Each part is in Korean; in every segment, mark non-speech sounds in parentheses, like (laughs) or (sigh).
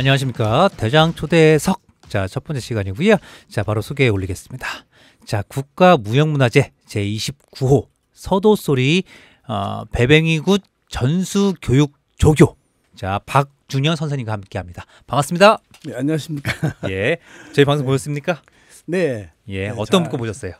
안녕하십니까 대장 초대석 자 첫 번째 시간이고요 자 바로 소개해 올리겠습니다 자 국가무형문화재 제29호 서도소리 어, 배뱅이굿 전수교육조교 자 박준영 선생님과 함께합니다 반갑습니다 네 안녕하십니까 (laughs) 예 저희 방송 네. 보셨습니까 네예 네, 어떤 자, 문 보셨어요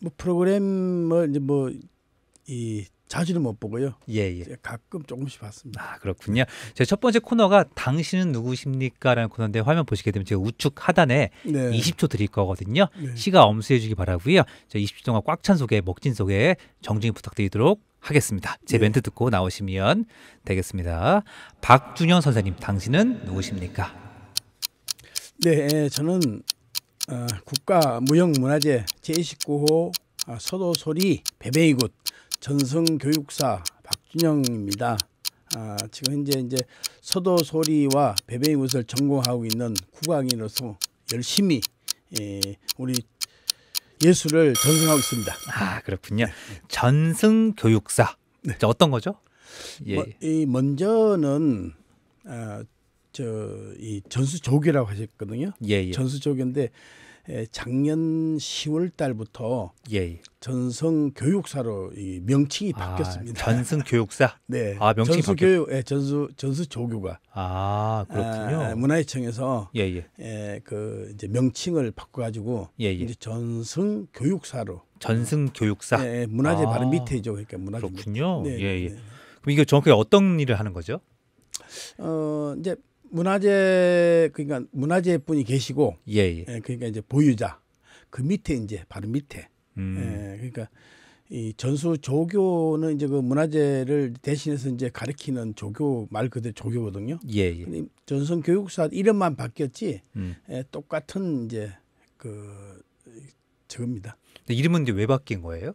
뭐 프로그램을 뭐 이제 뭐이 자주는 못 보고요. 예, 예. 가끔 조금씩 봤습니다. 아, 그렇군요. 제 첫 번째 코너가 당신은 누구십니까라는 코너인데 화면 보시게 되면 제가 우측 하단에 네. 20초 드릴 거거든요. 네. 시가 엄수해 주기 바라고요. 저 20초 동안 꽉 찬 소개, 먹진 소개 정중히 부탁드리도록 하겠습니다. 제 네. 멘트 듣고 나오시면 되겠습니다. 박준현 선생님, 당신은 누구십니까? 네, 예, 저는 어, 국가 무형문화재 제19호 어, 아, 서도소리 베베이굿 전성 교육사 박준영입니다. 아, 지금 현재 이제 서도 소리와 베베이 옷을 전공하고 있는 국악인으로서 열심히 예, 우리 예술을 전승하고 있습니다. 아 그렇군요. 전승 교육사 네. 어떤 거죠? 예. 뭐, 이 먼저는 아, 저이 전수조교라고 하셨거든요. 예, 예. 전수조교인데 작년 10월 달부터 예. 전성 교육사로 명칭이 아, 바뀌었습니다. 아, 전성 (laughs) 교육사? 네. 아, 명칭이 전수 교육, 예, 전수 전수 조교가. 아, 그렇군요. 아, 문화재청에서 예, 예. 예, 그 이제 명칭을 바꿔 가지고 예, 예. 이제 전성 교육사로. 전승 교육사. 예, 예 문화재 아, 바로 밑에죠. 그러니까 문화재. 그렇군요. 네, 예, 네, 예. 네. 그럼 이게 정확히 어떤 일을 하는 거죠? 어, 이제 문화재 그러니까 문화재 분이 계시고 예, 예, 예. 그러니까 이제 보유자 그 밑에 이제 바로 밑에 음. 예, 그러니까 이 전수 조교는 이제 그 문화재를 대신해서 이제 가르키는 조교 말 그대로 조교거든요. 예, 예. 전선 교육사 이름만 바뀌었지 음. 예, 똑같은 이제 그 저겁니다. 근데 이름은 이제 왜 바뀐 거예요?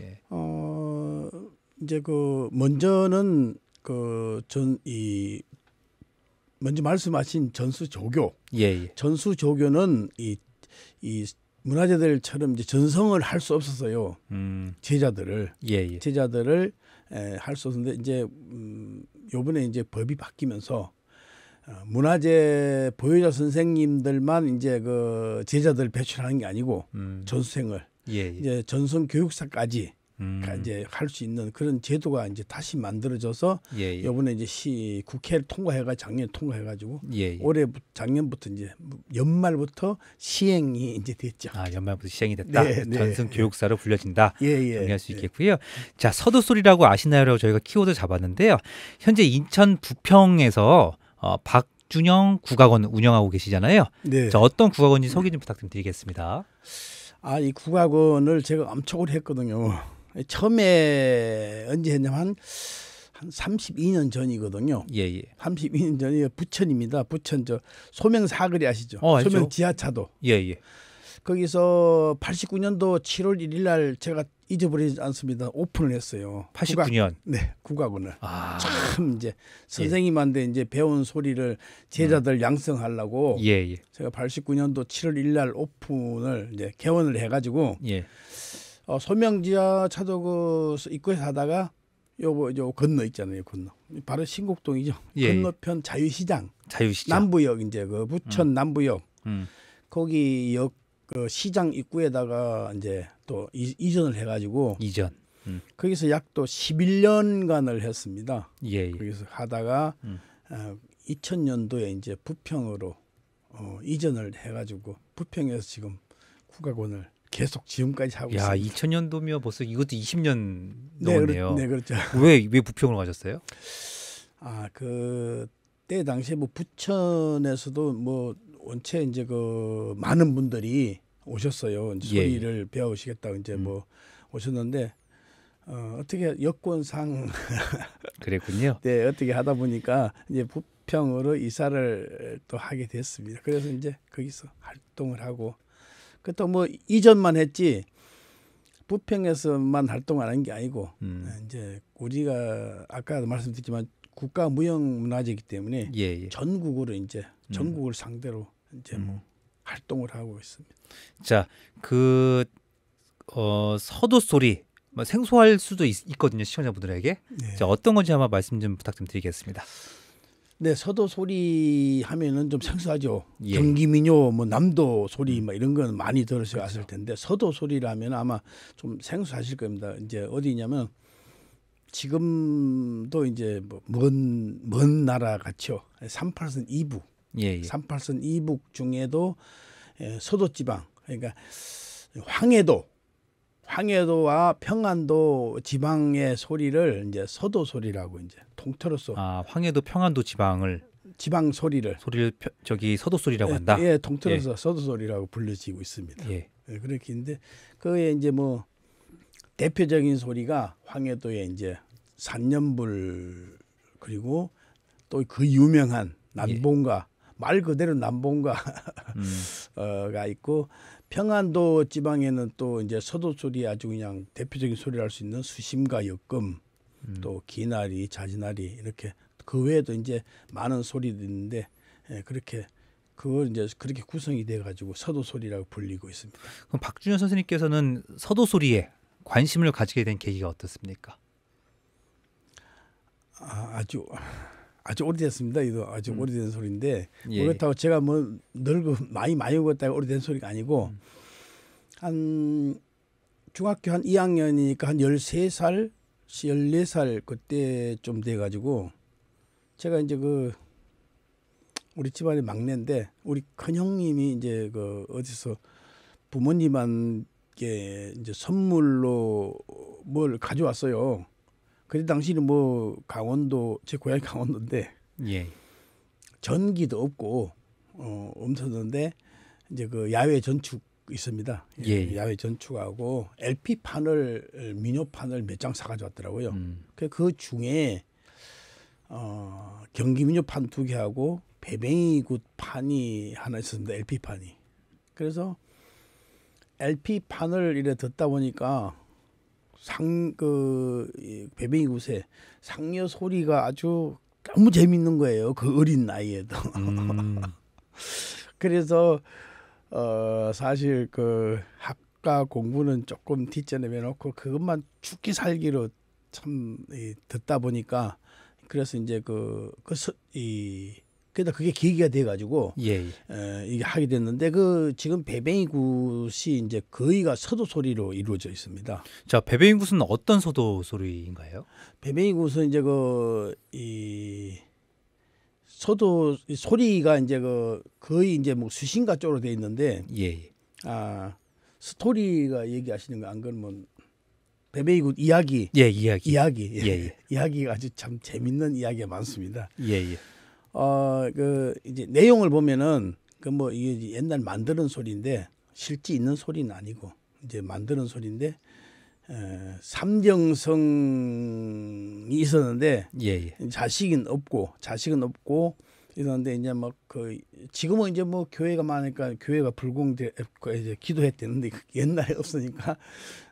예. 어 이제 그 먼저는 그전이 먼저 말씀하신 전수조교. 예, 예. 전수조교는 이, 이 문화재들처럼 이제 전성을 할 수 없어서요. 음. 제자들을 예, 예. 제자들을 할 수 없는데 이제 음, 요번에 이제 법이 바뀌면서 어, 문화재 보유자 선생님들만 이제 그 제자들 배출하는 게 아니고 음. 전수생을 예, 예. 이제 전성 교육사까지 그러니까 음. 이제 할 수 있는 그런 제도가 이제 다시 만들어져서 예, 예. 이번에 이제 시 국회를 통과해가 작년 에 통과해가지고 예, 예. 올해 작년부터 이제 연말부터 시행이 이제 됐죠. 아 연말부터 시행이 됐다. 네, 네. 전승 네. 교육사로 불려진다. 예, 예. 정리할 수 네. 있겠고요. 자 서두 소리라고 아시나요라고 저희가 키워드 잡았는데요. 현재 인천 부평에서 어, 박 준영 국악원 운영하고 계시잖아요. 네. 자, 어떤 국악원인지 소개 좀 부탁드리겠습니다. 아, 이 국악원을 제가 엄청 오래 했거든요. 처음에 언제 했냐면 한 32년 전이거든요. 예, 예. 32년 전이 부천입니다. 부천 저 소명 사거리 아시죠? 어, 소명 지하차도. 예, 예. 거기서 89년도 7월 1일 날 제가 잊어버리지 않습니다. 오픈을 했어요. 89년. 국악, 네, 국악원을. 아. 참 이제 예. 선생님한테 이제 배운 소리를 제자들 음. 양성하려고 예, 예. 제가 89년도 7월 1일 날 오픈을 이제 개원을 해 가지고 예. 어, 소명지하차도그 입구에 사다가 요거 요 건너 있잖아요 건너 바로 신곡동이죠 예, 예. 건너편 자유시장 자유시장 남부역 이제 그 부천 음. 남부역 음. 거기 역 그 시장 입구에다가 이제 또 이, 이전을 해가지고 이전 음. 거기서 약 또 11년간을 했습니다. 예, 예. 거기서 하다가 음. 어, 2000년도에 이제 부평으로 어, 이전을 해가지고 부평에서 지금 국악원을 계속 지금까지 하고 야, 있습니다. 2000년도면 벌써 이것도 20년 네, 넘었네요. 그렇, 네, 그렇죠. 왜 왜 (laughs) 부평으로 가셨어요? 아, 그 때 당시에 뭐 부천에서도 뭐 원체 이제 그 많은 분들이 오셨어요. 이제 예, 예. 소리를 예. 배우시겠다고 이제 음. 뭐 오셨는데 어, 어떻게 여권상 (laughs) 그랬군요. 네, 어떻게 하다 보니까 이제 부평으로 이사를 또 하게 됐습니다. 그래서 이제 거기서 활동을 하고 그렇다고 뭐 이전만 했지 부평에서만 활동 안한게 아니고 음. 아, 이제 우리가 아까도 말씀드렸지만 국가 무형 문화재이기 때문에 예, 예. 전국으로 이제 음. 전국을 음. 상대로 이제 뭐 음. 활동을 하고 있습니다. 자, 그 어, 서도 소리 뭐 생소할 수도 있, 거든요 시청자분들에게. 네. 자, 어떤 건지 한번 말씀 좀 부탁 좀 드리겠습니다. 네, 서도 소리 하면은 좀 생소하죠. 예. 경기민요, 뭐 남도 소리 음. 막 이런 건 많이 들으셔 그렇죠. 왔을 그렇죠. 텐데 서도 소리라면 아마 좀 생소하실 겁니다. 이제 어디냐면 지금도 이제 먼먼 뭐 먼 나라 같죠. 삼팔선 이북, 예, 예. 삼팔선 이북 중에도 에, 예, 서도 지방 그러니까 황해도 황해도와 평안도 지방의 소리를 이제 서도 소리라고 이제 통틀어서 아 황해도 평안도 지방을 지방 소리를 소리를 펴, 저기 서도 소리라고 예, 한다. 예, 통틀어서 예. 서도 소리라고 불려지고 있습니다. 예. 예그렇긴데 그에 이제 뭐 대표적인 소리가 황해도의 이제 산년불 그리고 또 그 유명한 예. 남봉가 말 그대로 남봉가가 음. (laughs) 어, 있고 평안도 지방에는 또 이제 서도 소리 아주 그냥 대표적인 소리를 할 수 있는 수심과 역금 음. 또 기나리 자지나리 이렇게 그 외에도 이제 많은 소리들이 있는데 예, 그렇게 그걸 이제 그렇게 구성이 돼 가지고 서도 소리라고 불리고 있습니다. 그럼 박준현 선생님께서는 서도 소리에 관심을 가지게 된 계기가 어떻습니까? 아, 아주 아주 오래됐습니다. 이거 아주 음. 오래된 소리인데 예. 그렇다고 제가 뭐 늙고 많이 많이 먹었다가 오래된 소리가 아니고 음. 한 중학교 한 2학년이니까 한 13살, 14살 그때좀 돼가지고 제가 이제 그 우리 집안의 막내인데 우리 큰 형님이 이제 그 어디서 부모님한테 이제 선물로 뭘 가져왔어요. 그때 당시는 뭐 강원도 제 고향이 강원도인데 예. 전기도 없고 어, 없었는데 이제 그 야외 전축 있습니다. 예. 예. 야외 전축하고 LP 판을 미녀 판을 몇 장 사가져 왔더라고요. 음. 그 중에 어, 경기 미녀 판두 개하고 배뱅이 굿 판이 하나 있었는데 LP 판이. 그래서 LP 판을 이래 듣다 보니까 상그 배뱅이 구세 상여 소리가 아주 너무 재밌는 거예요. 그 어린 나이에도. 음. (laughs) 그래서 어 사실 그 학과 공부는 조금 뒷전에 놓고 그것만 죽기 살기로 참 이, 듣다 보니까 그래서 이제 그그이 그러다 그러니까 그게 계기가 돼가지고 예, 예. 에, 이게 하게 됐는데 그 지금 베베이 굿이 이제 거의가 서도 소리로 이루어져 있습니다. 자 베베이 굿은 어떤 서도 소리인가요? 베베이 굿은 이제 그 이 서도 소리가 이제 그 거의 이제 뭐 수신가 쪽으로 돼 있는데 예. 예. 아 스토리가 얘기하시는 거 안 그러면 베베이굿 이야기 예 이야기 이야기 예, 예. (laughs) 이야기가 아주 참 재밌는 이야기가 많습니다. 예 예. 어, 그 이제 내용을 보면은 그 뭐 이게 옛날 만드는 소리인데 실제 있는 소리는 아니고 이제 만드는 소리인데 에, 삼정성이 있었는데 예, 예. 자식은 없고 자식은 없고 이는데 이제 뭐 그 지금은 이제 뭐 교회가 많으니까 교회가 불공대 그 이제 기도했대는데 그 옛날에 (laughs) 없으니까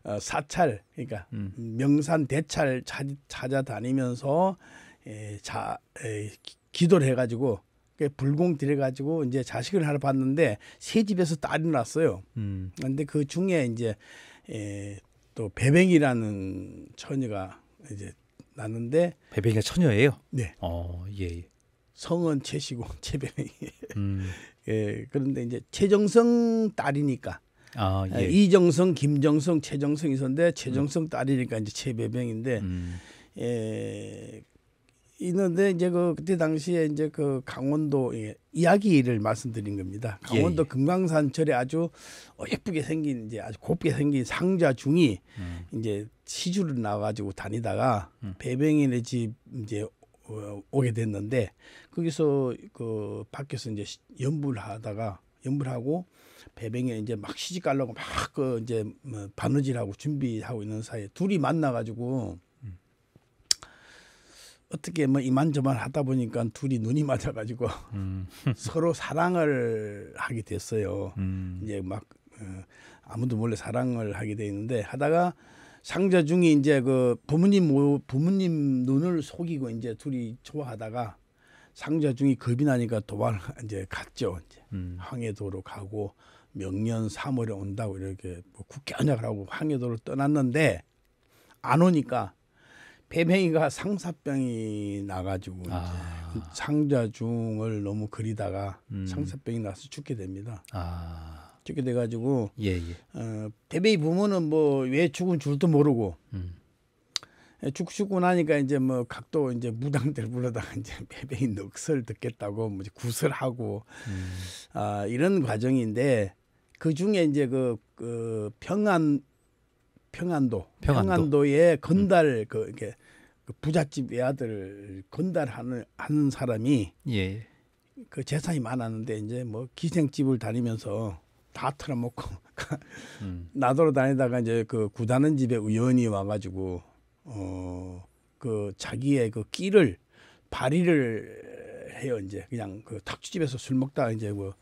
어, 사찰 그러니까 음. 명산 대찰 찾, 찾아다니면서 에, 자 에, 기도를 해가지고 불공 들여가지고 이제 자식을 하나 봤는데 새 집에서 딸이 났어요. 그런데그 음. 중에 이제 예, 또 배뱅이라는 처녀가 이제 났는데 배뱅이가 처녀예요? 네. 어, 예. 예. 성은 최시고 최배뱅이. (laughs) 음. 예. 그런데 이제 최정성 딸이니까 아, 아 예. 이정성, 김정성, 최정성 이선데 음. 최정성 딸이니까 이제 최배뱅인데 음. 예, 있는데 이제 그 그때 당시에 이제 그 강원도 이야기를 말씀드린 겁니다. 예, 강원도 예, 금강산철에 아주 어, 예쁘게 생긴 이제 아주 곱게 생긴 상자 중이 음. 이제 시주를 나와가지고 다니다가 음. 배병이네집 이제 어, 오게 됐는데 거기서 그 밖에서 이제 연불하다가 연불하고 배병이 이제 막 시집 가려고 막 그 이제 뭐 바느질하고 준비하고 있는 사이에 둘이 만나가지고. 어떻게 뭐 이만저만 하다 보니까 둘이 눈이 맞아가지고 음. (laughs) 서로 사랑을 하게 됐어요. 음. 이제 막 어, 아무도 몰래 사랑을 하게 돼 있는데 하다가 상자 중에 이제 그 부모님 부모님 눈을 속이고 이제 둘이 좋아하다가 상자 중에 겁이 나니까 도발 이제 갔죠. 이제 음. 황해도로 가고 명년 3월에 온다고 이렇게 뭐 국회 언약을 하고 황해도를 떠났는데 안 오니까 배뱅이가 상사병이 나가지고 아. 상자중을 너무 그리다가 음. 상사병이 나서 죽게 됩니다. 아. 죽게 돼가지고 예, 예. 어, 배뱅이 부모는 뭐 왜 죽은 줄도 모르고 음. 예, 죽고 나니까 이제 뭐 각도 이제 무당들 불러다가 이제 배뱅이 (laughs) 넋을 듣겠다고 뭐 구슬하고 음. 아, 이런 과정인데 그 중에 이제 그, 그 평안 평안도, 평안도. 의 건달 음. 그 이렇게 그 부잣집 외아들 건달하는 하는 사람이 예. 그 재산이 많았는데 이제 뭐 기생집을 다니면서 다 털어먹고 (laughs) 음. 나돌아 다니다가 이제 그 구다는 집에 우연히 와가지고 어 그 자기의 그 끼를 발휘를 해요 이제 그냥 그 탁주집에서 술 먹다가 이제 뭐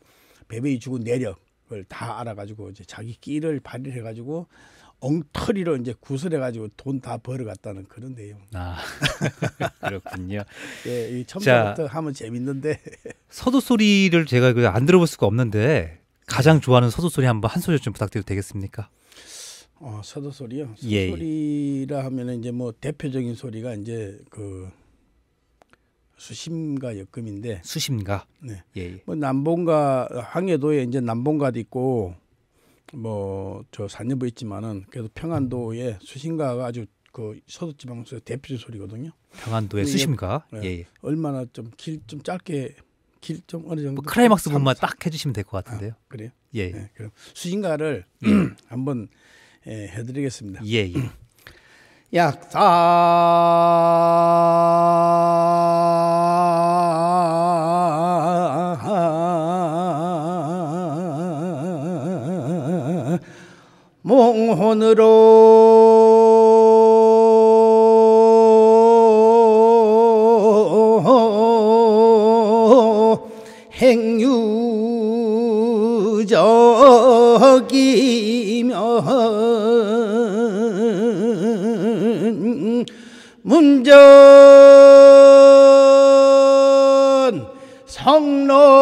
베베이 죽은 내력을 다 알아가지고 이제 자기 끼를 발휘를 해가지고 엉터리로 이제 구슬해가지고 돈 다 벌어갔다는 그런 내용. 아 (laughs) 그렇군요. 예, 이 처음부터 하면 재밌는데. (laughs) 서두 소리를 제가 그 안 들어볼 수가 없는데 가장 네. 좋아하는 서두 소리 한번 한 소절 좀 부탁드려도 되겠습니까? 어 서두 소리요. 서두 예, 예. 소리라 하면은 이제 뭐 대표적인 소리가 이제 그 수심가 역금인데. 수심가. 네. 예. 예. 뭐 남봉가 항해도에 이제 남봉가도 있고 뭐저 산림부 있지만은 그래도 평안도의 수신가가 아주 그서두 지방에서 대표 소리거든요. 평안도의 수심가. 예. 예, 예. 얼마나 좀 길좀 좀 짧게 길 좀 어느 정도. 뭐 크라이막스 분만 딱 해주시면 될 것 같은데요. 아, 그래요? 예. 예. 그 수신가를 예. (clears throat) 한번 예, 해드리겠습니다. 예. 예. 약사 몽혼으로 행유적이면 문전 성로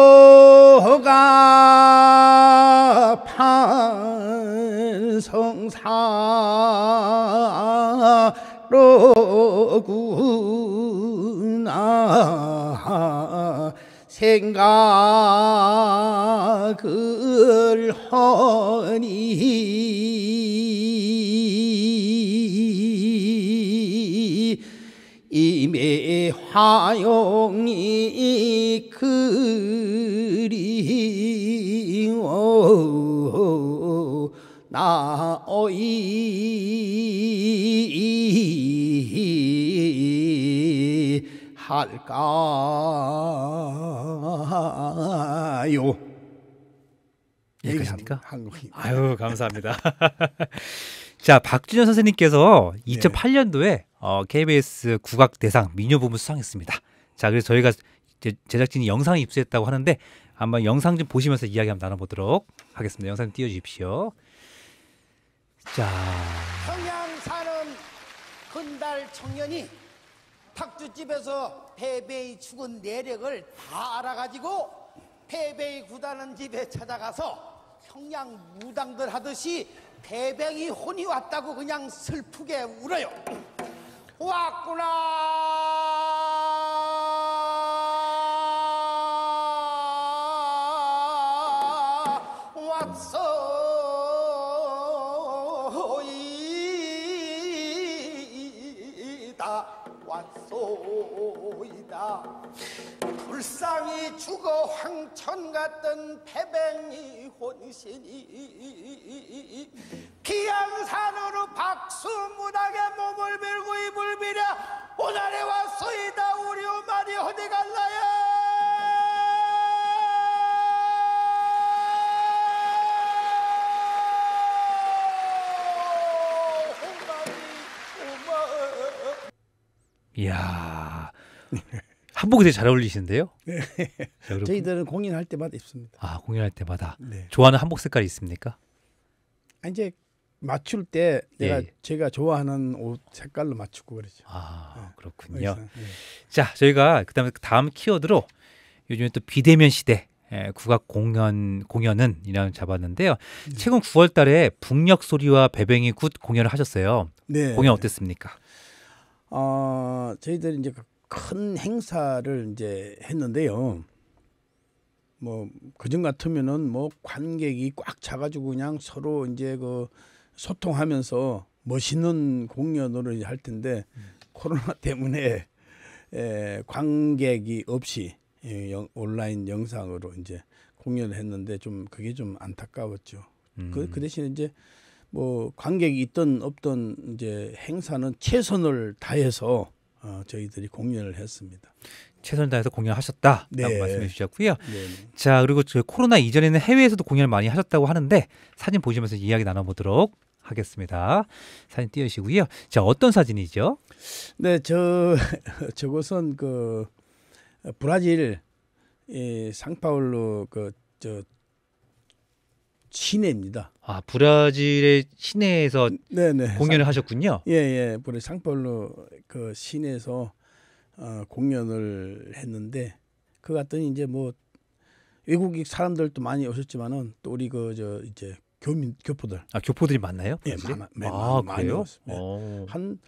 거구나 생각을 하니 이매 화용이 그리워 나이 할까요? 여기까지입니까? 한국인. 아유 감사합니다. (laughs) 자 박준현 선생님께서 2008년도에 어, KBS 국악 대상 민요 부문 수상했습니다. 자 그래서 저희가 제작진이 영상 입수했다고 하는데 한번 영상 좀 보시면서 이야기 한번 나눠보도록 하겠습니다. 영상 띄워주십시오. 자. 평양 사는 근달 청년이 탁주집에서 패배의 죽은 내력을 다 알아가지고 패배의 구단는 집에 찾아가서 평양 무당들 하듯이 대뱅이 혼이 왔다고 그냥 슬프게 울어요. 왔구나 왔어 오이다 불쌍히 죽어 황천 같던 패뱅이 혼신이 기양산으로 박수문하게 몸을 밀고 입을 비려 오늘에 왔소이다 우리 오만이 어디 갈라야 이야. 네. 한복이 되게 잘 어울리시는데요. 네. 저희들은 공연할 때마다 입습니다. 아 공연할 때마다 네. 좋아하는 한복 색깔이 있습니까? 아, 이제 맞출 때 내가 예. 제가 좋아하는 옷 색깔로 맞추고 그러죠. 아 네. 그렇군요. 네. 자 저희가 그다음 다음 키워드로 요즘에 또 비대면 시대 예, 국악 공연 공연은 이라는 잡았는데요. 네. 최근 9월달에 북녘 소리와 배뱅이 굿 공연을 하셨어요. 네. 공연 어땠습니까? 어, 저희들 이제 그큰 행사를 이제 했는데요. 뭐 그전 같으면은 뭐 관객이 꽉 차가지고 그냥 서로 이제 그 소통하면서 멋있는 공연으로 이제 할 텐데 음. 코로나 (laughs) 때문에 에, 관객이 없이 에 예, 영, 온라인 영상으로 이제 공연을 했는데 좀 그게 좀 안타까웠죠. 그, 음. 그, 그 대신 이제 뭐 관객이 있던 없던 이제 행사는 최선을 다해서 어, 저희들이 공연을 했습니다. 최선 다해서 공연하셨다라고 네. 말씀해 주셨고요. 네. 자 그리고 코로나 이전에는 해외에서도 공연을 많이 하셨다고 하는데 사진 보시면서 이야기 나눠보도록 하겠습니다. 사진 띄우시고요. 자 어떤 사진이죠? 네, 저 (laughs) 저것은 그 브라질 이 상파울루 그저 시내입니다. 아 브라질의 시내에서 네네. 공연을 상, 하셨군요. 예예, 예. 브라질 상폴로 그 시내에서 어, 공연을 했는데 그 갔더니 이제 뭐 외국인 사람들도 많이 오셨지만은 또 우리 그 저 이제 교민 교포들 아 교포들이 많나요? 예, 많아, 네, 아, 많아, 요 네. 한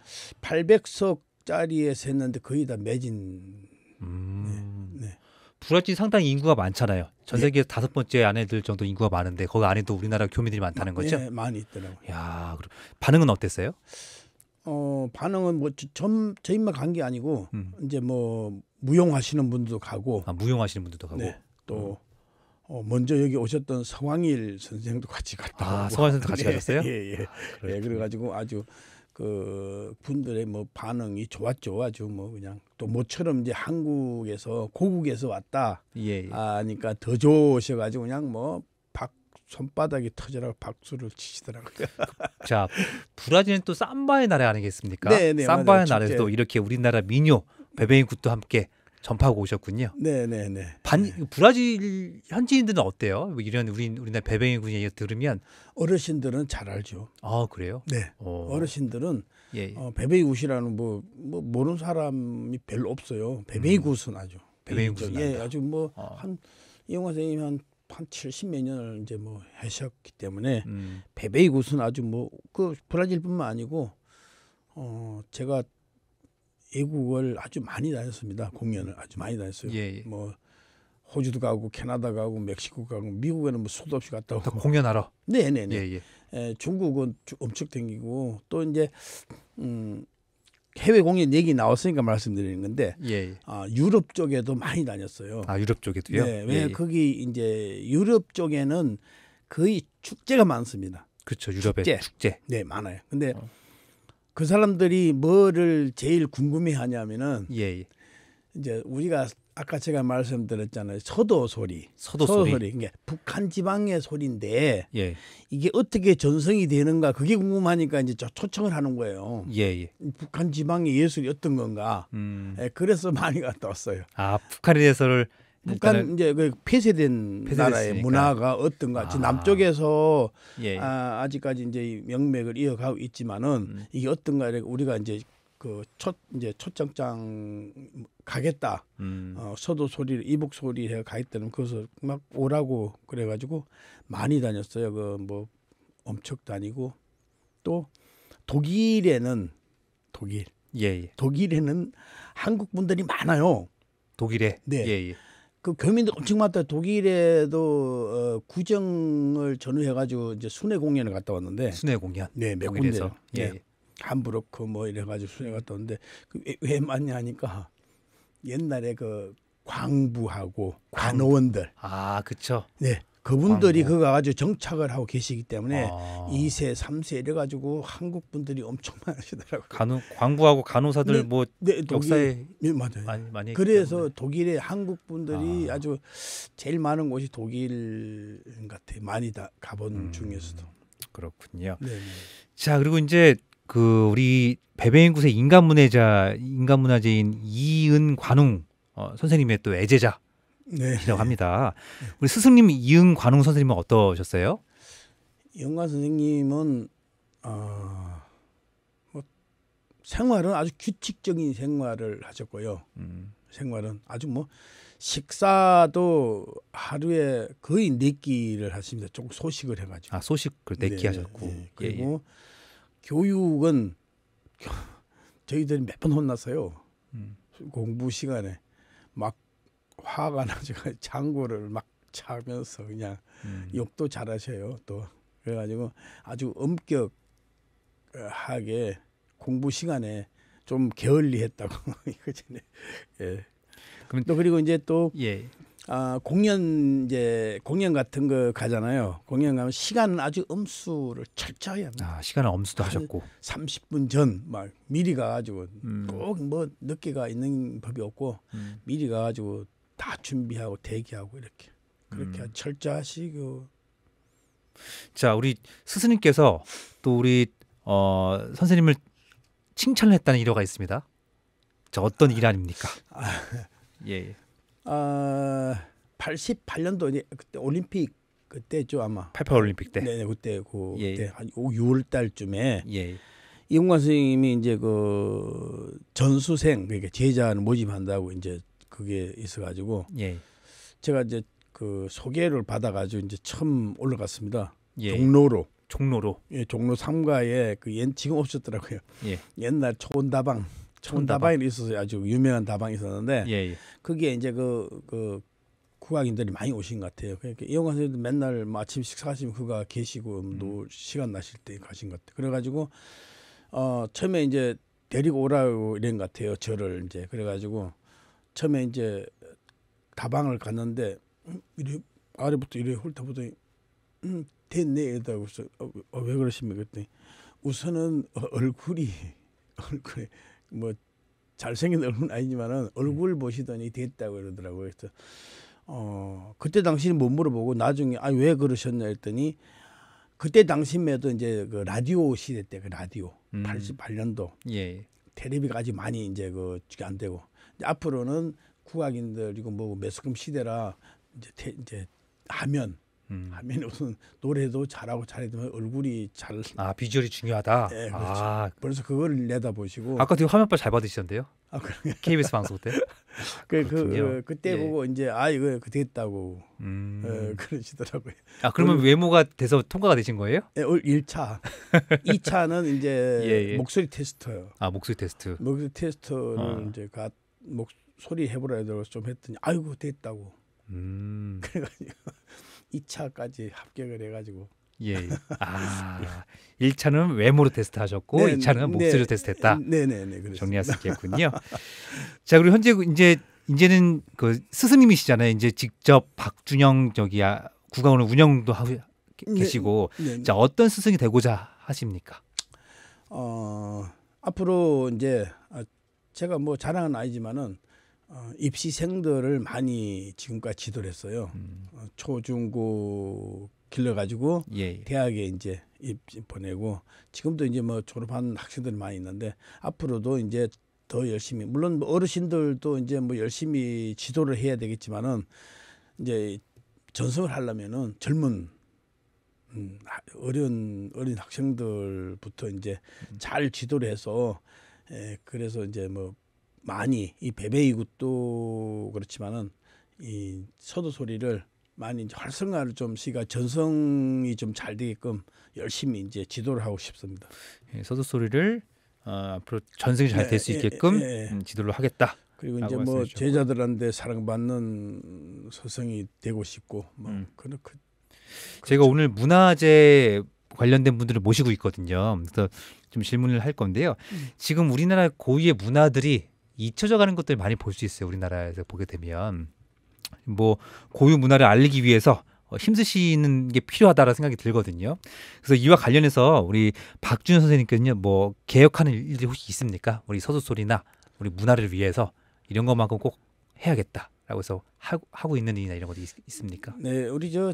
800석짜리에서 했는데 거의 다 매진 음. 브라질 상당히 인구가 많잖아요. 전세계에 예. 다섯 번째 안에 들 정도 인구가 많은데 거기 안에도 우리나라 교민들이 많다는 거죠? 예, 많이 있더라고요. 야, 그 반응은 어땠어요? 어, 반응은 뭐점 저희만 간 게 아니고 음. 이제 뭐 무용하시는 분도 가고 아, 무용하시는 분들도 가고 네, 또 음. 어, 먼저 여기 오셨던 서광일 선생도 같이 갔다 아, 서광 선생 같이 네, 가셨어요? (laughs) 예, 예. 아, 예, 그래 가지고 아주 그 분들의 뭐 반응이 좋았죠 아주 뭐 그냥 또 모처럼 이제 한국에서 고국에서 왔다 예, 예. 아니까 더 좋으셔가지고 그냥 뭐 박 손바닥이 터져라고 박수를 치시더라고요. (laughs) 자 브라질은 또 삼바의 나라 아니겠습니까? 네, 네, 삼바의 나라에서 또 이렇게 우리나라 민요 베베인 굿도 함께 전파하고 오셨군요. 네, 네, 네. 반 브라질 현지인들은 어때요? 뭐 이런 우리 우리나 배뱅이군 얘기 들으면 어르신들은 잘 알죠. 아 그래요? 네. 오. 어. 어르신들은 예. 예. 어, 베베이굿이라는 뭐, 뭐 모르는 사람이 별로 없어요. 베베이굿은 음. 아주 베베이굿 예, 아주 뭐한 어. 아. 이용 선생님 한한 칠십 몇 년을 이제 뭐 하셨기 때문에 음. 베베이굿은 아주 뭐 그 브라질뿐만 아니고 어 제가 외국을 아주 많이 다녔습니다. 공연을 아주 많이 다녔어요. 예, 예. 뭐 호주도 가고 캐나다 가고 멕시코 가고 미국에는 뭐 수도 없이 갔다 오고 공연하러. 네네네. 네, 네. 예, 예, 에, 중국은 엄청 댕기고 또 이제 음, 해외 공연 얘기 나왔으니까 말씀드리는 건데 예. 예. 아, 유럽 쪽에도 많이 다녔어요. 아 유럽 쪽에도요? 네, 예, 왜 예. 거기 이제 유럽 쪽에는 거의 축제가 많습니다. 그렇죠, 유럽의 축제. 축제. 네, 많아요. 근데 어. 그 사람들이 뭐를 제일 궁금해 하냐면은 예, 예. 이제 우리가 아까 제가 말씀드렸잖아요. 서도 소리. 서도, 서도 소리. 소리. 그니까 북한 지방의 소리인데 예. 이게 어떻게 전성이 되는가 그게 궁금하니까 이제 초청을 하는 거예요. 예, 예, 북한 지방의 예술이 어떤 건가. 음. 예, 그래서 많이 갔다 왔어요. 아 북한에 대해서를 북한 이제 그 폐쇄된 폐쇄됐으니까. 나라의 문화가 어떤가. 아. 남쪽에서 예, 예. 아, 아직까지 이제 명맥을 이어가고 있지만은 음. 이게 어떤가 우리가 이제 그 첫 이제 초장장 가겠다. 음. 어, 서도 소리를 이북 소리 해 가겠다는 그것을 막 오라고 그래 가지고 많이 다녔어요. 그 뭐 엄청 다니고 또 독일에는 독일. 예, 예. 독일에는 한국 분들이 많아요. 독일에. 네. 예, 예. 그 교민들 엄청 많다. 독일에도 어, 구정을 전후해가지고 이제 순회 공연을 갔다 왔는데. 순회 공연. 네, 몇 군데. 예. 예. 함부르크 뭐 이래가지고 순회 갔다 왔는데 그왜 왜 많냐 하니까 옛날에 그 광부하고 관원들. 아, 그쵸. 네. 그분들이 그거 아주 정착을 하고 계시기 때문에 아. 2세, 3세 이래 가지고 한국 분들이 엄청 (laughs) 많으시더라고요. 간호, 광부하고 간호사들 네, 뭐 네, 역사에 네, 맞아요. 많이, 많이 그래서 독일에 한국 분들이 아. 주 제일 많은 곳이 독일 같아. 요 많이 다 가본 음, 중에서도. 그렇군요. 네, 네. 자, 그리고 이제 그 우리 베베인 굿의 인간문화자 인간문화재인 이은 관웅 어, 선생님의 또 애제자 네. 이라고 합니다. 우리 스승님 이응관웅 선생님은 어떠셨어요? 이응관 선생님은 어, 뭐 생활은 아주 규칙적인 생활을 하셨고요. 음. 생활은 아주 뭐 식사도 하루에 거의 네 끼를 하십니다. 조금 소식을 해가지고. 아 소식을 네끼 네, 네 하셨고 네. 그리고 예, 예. 교육은 저희들이 몇 번 혼났어요. 음. 공부 시간에 화가 나지고 (laughs) 장구를 막 차면서 그냥 음. 욕도 잘하셔요 또 그래가지고 아주 엄격하게 공부 시간에 좀 게을리했다고 (laughs) 이거 전에 예. 그럼 또 그리고 이제 또 예. 아, 공연 이제 공연 같은 거 가잖아요. 공연 가면 시간 아주 엄수를 철저히 합니다. 아, 시간은 엄수도 하셨고 30분 전 막 미리 가가지고 음. 꼭뭐 늦게가 있는 법이 없고 음. 미리 가가지고 다 준비하고 대기하고 이렇게 그렇게 음. 철저하시고 그 자 우리 스승님께서또 우리 어, 선생님을 칭찬을 했다는 일화가 있습니다. 자 어떤 아, 일환입니까? 아, 예. 아 88년도 그때 올림픽 그때 죠 아마 88 올림픽 때. 네, 네, 그때 그 예. 예. 그때 한 6월 달쯤에 예, 예. 이용관 선생님이 이제 그 전수생 그러니까 제자를 모집한다고 이제 그게 있어가지고 예. 제가 이제 그 소개를 받아가지고 이제 처음 올라갔습니다. 예. 종로로. 종로로. 예, 종로 3가에그 옛, 지금 없었더라고요. 예. 옛날 초원다방. 초원다방이 있어서 아주 유명한 다방이 있었는데 예, 예 그게 이제 그, 그 국악인들이 많이 오신 것 같아요. 그러니까 이영환 선생님도 맨날 뭐 아침 식사하시면 그가 계시고 음. 노 시간 나실 때 가신 것 같아요. 그래가지고 어 처음에 이제 데리고 오라고 이런 것 같아요. 저를 이제 그래가지고 처음에 이제 다방을 갔는데 음, 이래 아래부터 이래 훑어보더니 음, 됐네 이러다고 그서 어, 어, 왜 그러십니까 그랬더니 우선은 어, 얼굴이 (laughs) 얼굴에 뭐 잘생긴 얼굴은 아니지만은 얼굴 네. 보시더니 됐다고 이러더라고요 그래서 어 그때 당신이 못 물어보고 나중에 아왜 그러셨냐 했더니 그때 당시에도 이제 그 라디오 시대 때 그 라디오 음. 88년도 예, 예. 텔레비가 아직 많이 이제 그안 되고 앞으로는 국악인들이고 뭐 매스컴 시대라 이제, 태, 이제 하면 음. 하면 우선 노래도 잘하고 잘해도 얼굴이 잘 아 비주얼이 중요하다. 네, 그렇죠. 아. 벌써 그걸 내다보시고 아까 되게 화면빨 잘받으셨는데요 아, 그러니까. KBS 방송 때. (laughs) 그, 그, 그, 때 예. 보고 이제 아 이거 그 됐다고 음. 에, 예, 그러시더라고요. 아 그러면 오늘, 외모가 돼서 통과가 되신 거예요? 올 1차. 2차는 이제 예, 예. 목소리 테스터요. 아 목소리 테스트. 목소리 테스트를 어. 이제 갔 목소리 해보라 해서 좀 했더니 아이고 됐다고. 음. (laughs) 그래가지고 2차까지 합격을 해가지고. 예. 아, 1차는 외모로 테스트하셨고 네, 2차는 목소리로 네, 테스트했다. 네네네. 네, 네, 네 정리할 수겠군요자 그리고 현재 이제 이제는 그 스승님이시잖아요. 이제 직접 박준영 저기 국악원을 아, 운영도 하고 네, 계시고 자 어떤 스승이 되고자 하십니까? 어 앞으로 이제 제가 뭐 자랑은 아니지만은 어, 입시생들을 많이 지금까지 지도를 했어요. 음. 어, 초중고 길러가지고 예, 예. 대학에 이제 입시 보내고 지금도 이제 뭐 졸업한 학생들이 많이 있는데 앞으로도 이제 더 열심히 물론 뭐 어르신들도 이제 뭐 열심히 지도를 해야 되겠지만은 이제 전승을 하려면은 젊은 음, 어려 어린 학생들부터 이제 음. 잘 지도를 해서 에, 예, 그래서 이제 뭐 많이 이 베베이굿도 그렇지만은 이 서도 소리를 많이 이제 활성화를 좀 시가 전성이 좀 잘 되게끔 열심히 이제 지도를 하고 싶습니다. 예, 서도 소리를 어, 앞으로 전승이 잘 될수 예, 예, 있게끔 예, 예, 음, 지도를 하겠다. 그리고 이제 뭐 제자들한테 사랑받는 서성이 되고 싶고 뭐 음. 그렇게 그 제가 오늘 문화재 관련된 분들을 모시고 있거든요. 그래서 좀 질문을 할 건데요. 음. 지금 우리나라 고유의 문화들이 잊혀져 가는 것들 많이 볼 수 있어요. 우리나라에서 보게 되면 뭐 고유 문화를 알리기 위해서 어, 힘쓰시는 게 필요하다라는 생각이 들거든요. 그래서 이와 관련해서 우리 박준현 선생님께는요, 뭐 개혁하는 일들이 혹시 있습니까? 우리 서수 소리나 우리 문화를 위해서 이런 것만큼 꼭 해야겠다라고 해서 하고, 하고 있는 일이나 이런 것도 있, 습니까 네, 우리 저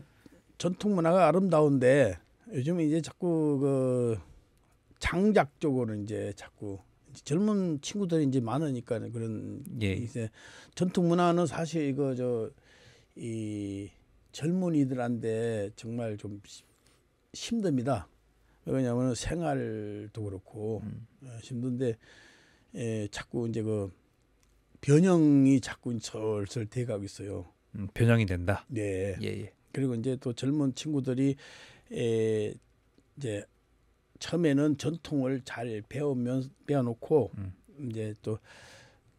전통 문화가 아름다운데 요즘에 이제 자꾸 그 장작 쪽으로 이제 자꾸 젊은 친구들이 이제 많으니까 그런 예. 이제 전통 문화는 사실 이거 저 이 젊은이들한테 정말 좀 힘듭니다. 왜냐하면 생활도 그렇고 음. 예, 힘든데 에, 예, 자꾸 이제 그 변형이 자꾸 절절 돼가고 있어요. 음, 변형이 된다. 네. 예, 예. 그리고 이제 또 젊은 친구들이 에, 이제 처음에는 전통을 잘 배우면 배워놓고 음. 이제 또또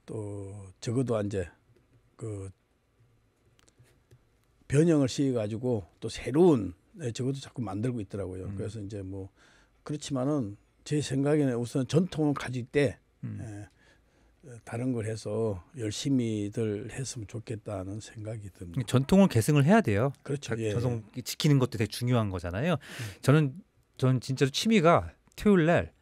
또 적어도 이제 그 변형을 시켜 가지고 또 새로운 네, 적어도 자꾸 만들고 있더라고요. 음. 그래서 이제 뭐 그렇지만은 제 생각에는 우선 전통을 가질 때 음. 에, 예, 다른 걸 해서 열심히들 했으면 좋겠다는 생각이 듭니다. 전통을 계승을 해야 돼요. 그렇죠. 예. 전통 지키는 것도 되게 중요한 거잖아요. 음. 저는 저는 진짜로 취미가 토요일 날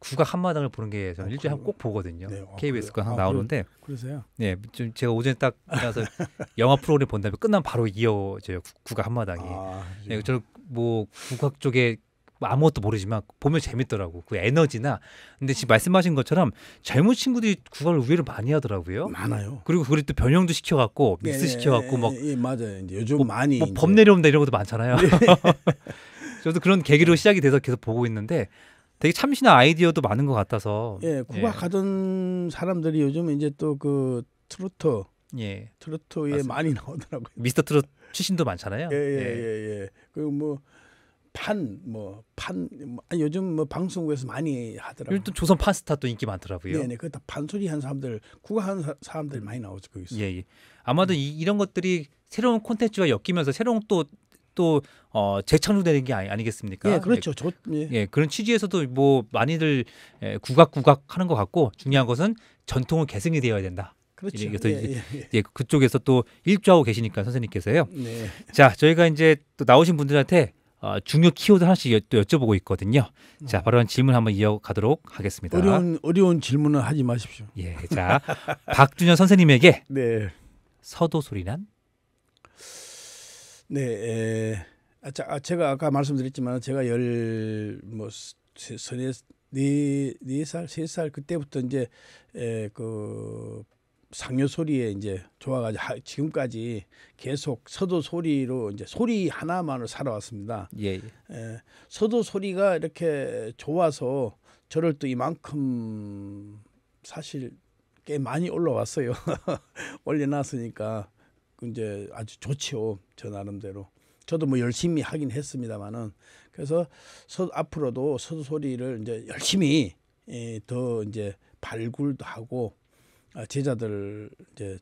국악 한마당을 보는 게 저는 아, 일주일에 한꼭 보거든요. 네, 아, KBS가 그래. 아, 나오는데. 그러세요? 네, 좀 제가 오전에 딱 나서 (laughs) 영화 프로그램 본다음에 끝나면 바로 이어져요. 국, 악 한마당이. 아, 네, 저는 뭐 국악 쪽에 아무것도 모르지만 보면 재밌더라고 그 에너지나 근데 지금 말씀하신 것처럼 젊은 친구들이 구걸 우회를 많이 하더라고요. 많아요. 그리고 그걸 또 변형도 시켜갖고 예, 믹스 예, 시켜갖고 막 예, 예, 맞아요. 이제 요즘 뭐, 많이 뭐범 내려온다 이런 것도 많잖아요. 예. (laughs) 저도 그런 계기로 시작이 돼서 계속 보고 있는데 되게 참신한 아이디어도 많은 것 같아서 예 쿠바 예. 가던 사람들이 요즘 이제 또 그 트로트 예 트로트에 맞습니다. 많이 나오더라고요. 미스터 트롯 출신도 많잖아요. 예예예 예, 예, 예. 그리고 뭐판 뭐판 뭐, 요즘 뭐 방송국에서 많이 하더라고요. 또 조선 판스타또 인기 많더라고요. 네네 그다 판소리 한 사람들 국어 한 사람들 많이 나오죠 거기서. 예, 예. 아마도 음. 이, 런 것들이 새로운 콘텐츠와 엮이면서 새로운 또 또 어, 재창조되는 게 아니, 겠습니까 예, 그렇죠. 예, 저, 예. 예. 그런 취지에서도 뭐 많이들 예, 구각구각 하는 것 같고 중요한 것은 전통은 계승이 되어야 된다. 그렇죠. 그 예, 예, 예. 그쪽에서 또 일조하고 계시니까 선생님께서요. 네. 자, 저희가 이제 또 나오신 분들한테 어, 중요 키워드 하나씩 여, 또 여쭤보고 있거든요. 자, 음. 바로 질문 한번 이어가도록 하겠습니다. 어려운 어려운 질문은 하지 마십시오. 예, 자 박준현 선생님에게 (laughs) 네. 서도 소리란? 네, 에, 아, 아, 제가 아까 말씀드렸지만 제가 열뭐 서네 네살 네 세살 그때부터 이제 에, 그 상여 소리에 이제 좋아가지고 지금까지 계속 서도 소리로 이제 소리 하나만으로 살아왔습니다. 예. 예. 서도 소리가 이렇게 좋아서 저를 또 이만큼 사실 꽤 많이 올라왔어요. (laughs) 올려놨으니까 이제 아주 좋죠요저 나름대로. 저도 뭐 열심히 하긴 했습니다만은 그래서 서, 앞으로도 서도 소리를 이제 열심히 예, 더 이제 발굴도 하고 아, 제자들 이제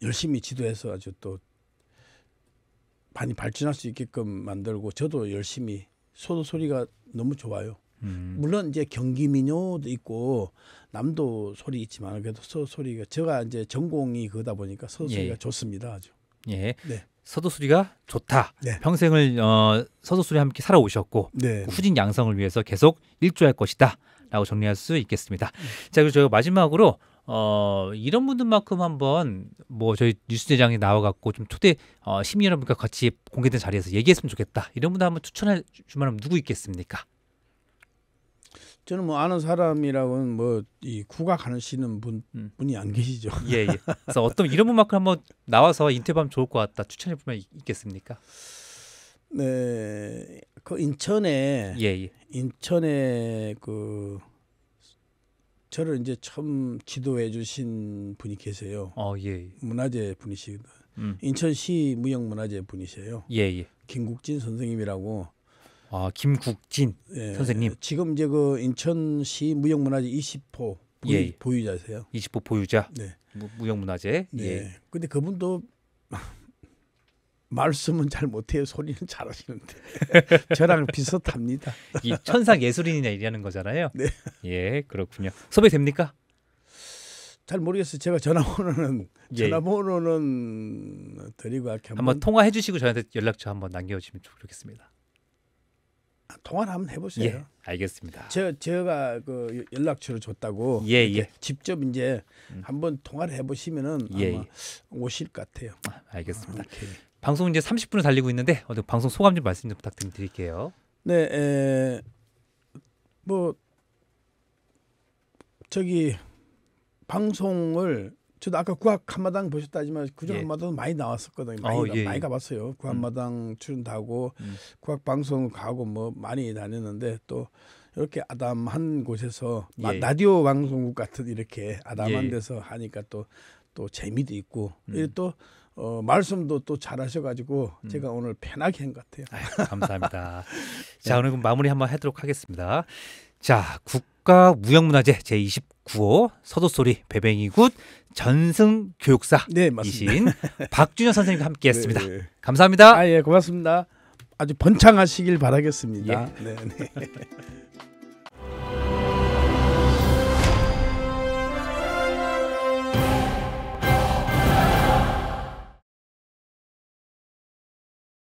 열심히 지도해서 아주 또 많이 발전할 수 있게끔 만들고 저도 열심히 소도 소리가 너무 좋아요. 음. 물론 이제 경기 민요도 있고 남도 소리 있지만 그래도 소 소리가 제가 이제 전공이 그다 보니까 서 소리가 예. 좋습니다 아주. 예. 네. 서도 소리가 좋다. 네. 평생을 어, 서도 소리와 함께 살아오셨고 네. 그 후진 양성을 위해서 계속 일조할 것이다라고 정리할 수 있겠습니다. 음. 자 그리고 저희가 마지막으로 어, 이런 분들만큼 한번 뭐 저희 뉴스대장이 나와갖고 좀 초대 어, 시민 여러분과 같이 공개된 자리에서 얘기했으면 좋겠다. 이런 분들 한번 추천해 주 만하면 누구 있겠습니까? 저는 뭐 아는 사람이라고뭐이 국악하시는 분 음. 분이 안 계시죠. 예, 예. 그래서 어떤 이런 분만큼 한번 나와서 인터뷰하면 좋을 것 같다. 추천해 보면 있겠습니까? 네, 그 인천에 예, 예. 인천에 그 저를 이제 처음 지도해 주신 분이 계세요. 어, 예. 문화재 분이시거든. 음. 인천시 무형문화재 분이세요. 예, 예. 김국진 선생님이라고. 아, 김국진 예, 선생님. 지금 이제 그 인천시 무형문화재 20호 보유, 예. 보유자세요. 20호 보유자. 네. 무, 무형문화재. 네. 예. 근데 그분도 말씀은 잘 못해요. 소리는 (laughs) 잘하시는데 저랑 비슷합니다. 이천사 예술인이냐 이라는 거잖아요. 네. 예, 그렇군요. 소개됩니까? 잘 모르겠어요. 제가 전화번호는 예. 전화번호는 드리고 할게 한번, 한번 뭐 통화해 주시고 저한테 연락처 한번 남겨주시면 좋겠습니다. 아, 통화를 한번 해보세요. 예, 알겠습니다. 제, 제가 그 연락처를 줬다고 예, 예. 직접 이제 음. 한번 통화를 해보시면은 예, 아마 예. 오실 것 같아요. 아, 알겠습니다. 아, 방송 이제 30분을 달리고 있는데 오 방송 소감 좀 말씀 좀 부탁드릴게요. 네, 에, 뭐 저기 방송을 저도 아까 구학 한마당 보셨다지만 그중 예. 한마당도 많이 나왔었거든요. 어, 많이, 어, 예. 많이 가봤어요. 구학 음. 한마당 음. 출연도 하고 음. 구학 방송 가고 뭐 많이 다녔는데 또 이렇게 아담한 곳에서 예. 라디오 방송국 같은 이렇게 아담한 예, 데서 하니까 또또 또 재미도 있고 음. 또 어, 말씀도 또 잘하셔가지고 음. 제가 오늘 편하게 한 것 같아요. 아유, 감사합니다. (laughs) 자 네. 오늘 그럼 마무리 한번 해도록 하겠습니다. 자 국가 무형문화재 제 29호 서도소리 배뱅이 굿 전승 교육사이신 네, 박준현 선생님과 함께했습니다. 네. 감사합니다. 아예 고맙습니다. 아주 번창하시길 바라겠습니다. 예. 네. 네. (laughs)